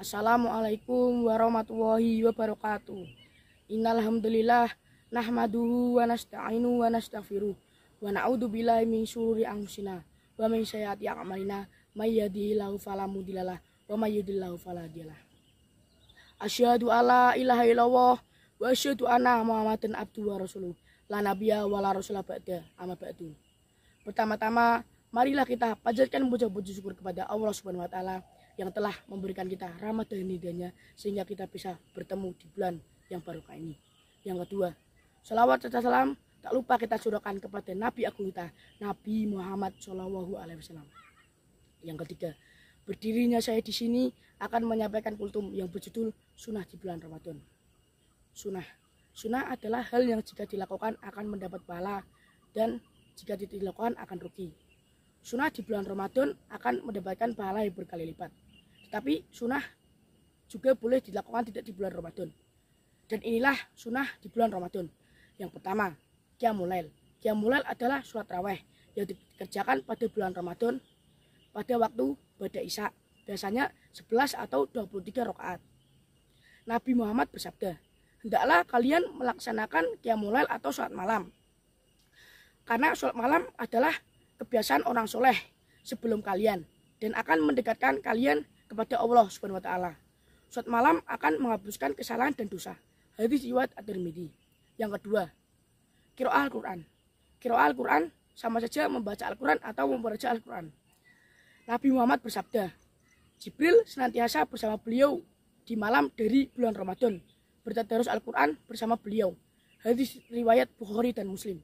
Assalamualaikum warahmatullahi wabarakatuh. Innalhamdulillah nahmaduhu wa nasta'inu wa nastaghfiruh wa na'udzu billahi min syururi anfusina wa min sayyiati a'malina may yahdihillahu fala mudhillalah wa may yudhlilhu fala hadiyalah. Asyhadu alla ilaha illallah wa asyhadu anna Muhammadan abduhu wa rasuluh. La nabiyya wa la rasula ba'da amma ba'du. Pertama-tama marilah kita panjatkan puja-puji syukur kepada Allah Subhanahu wa taala yang telah memberikan kita rahmat dan hidayahnya sehingga kita bisa bertemu di bulan yang barokah ini. Yang kedua, selawat serta salam tak lupa kita curahkan kepada Nabi Agung kita, Nabi Muhammad Shallallahu Alaihi Wasallam. Yang ketiga, berdirinya saya di sini akan menyampaikan kultum yang berjudul Sunnah di bulan Ramadan. Sunnah, sunnah adalah hal yang jika dilakukan akan mendapat pahala dan jika tidak dilakukan akan rugi. Sunnah di bulan Ramadan akan mendapatkan pahala yang berkali lipat. Tapi sunnah juga boleh dilakukan tidak di bulan Ramadan. Dan inilah sunnah di bulan Ramadan. Yang pertama, Qiyamulail. Qiyamulail adalah surat raweh yang dikerjakan pada bulan Ramadan pada waktu pada Isya, biasanya 11 atau 23 rakaat. Nabi Muhammad bersabda, "Hendaklah kalian melaksanakan qiyamulail atau sholat malam." Karena sholat malam adalah kebiasaan orang soleh sebelum kalian dan akan mendekatkan kalian kepada Allah Subhanahu wa taala. Salat malam akan menghapuskan kesalahan dan dosa. Hadis riwayat At-Tirmidzi. Yang kedua, qiraah Al-Qur'an. Qiraah Al-Qur'an sama saja membaca Al-Qur'an atau membaca Al-Qur'an. Nabi Muhammad bersabda, Jibril senantiasa bersama beliau di malam dari bulan Ramadan, bertadarus Al-Qur'an bersama beliau. Hadis riwayat Bukhari dan Muslim.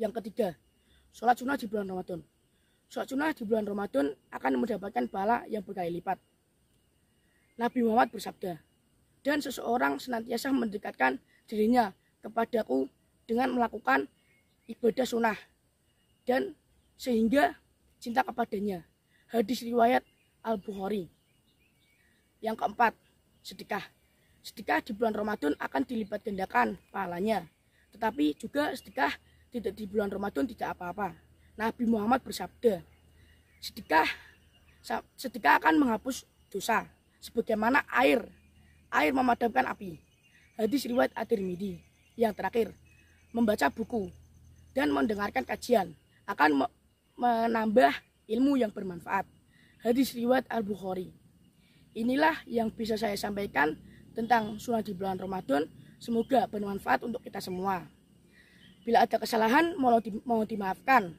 Yang ketiga, sholat sunnah di bulan Ramadan sholat sunnah di bulan Ramadan akan mendapatkan pahala yang berkali lipat. Nabi Muhammad bersabda, dan seseorang senantiasa mendekatkan dirinya kepadaku dengan melakukan ibadah sunnah dan sehingga cinta kepadanya. Hadis riwayat Al-Bukhari. Yang keempat, sedekah. Sedekah di bulan Ramadan akan dilipat gandakan pahalanya. Tetapi juga sedekah tidak di bulan Ramadan tidak apa-apa. Nabi Muhammad bersabda, sedekah sedekah akan menghapus dosa sebagaimana air air memadamkan api. Hadis riwayat At-Tirmidzi. Yang terakhir, membaca buku dan mendengarkan kajian akan menambah ilmu yang bermanfaat. Hadis riwayat Al-Bukhari. Inilah yang bisa saya sampaikan tentang sunnah di bulan Ramadan. Semoga bermanfaat untuk kita semua. Bila ada kesalahan, mohon dimaafkan.